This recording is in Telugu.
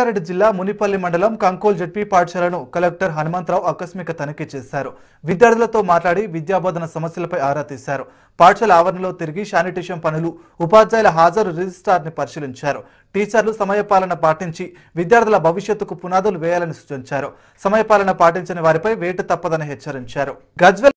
రంగారెడ్డి జిల్లా మునిపల్లి మండలం కంకోల్ జడ్పీ పాఠశాలను కలెక్టర్ హనుమంతరావు ఆకస్మిక తనిఖీ చేశారు విద్యార్థులతో మాట్లాడి విద్యాబోధన సమస్యలపై ఆరా తీశారు పాఠశాల ఆవరణలో తిరిగి శానిటేషన్ పనులు ఉపాధ్యాయుల హాజరు ని పరిశీలించారు టీచర్లు సమయపాలన పాటించి విద్యార్థుల భవిష్యత్తుకు పునాదులు వేయాలని సూచించారు సమయపాలన పాటించని వారిపై వేటు తప్పదని హెచ్చరించారు గజ్వెల్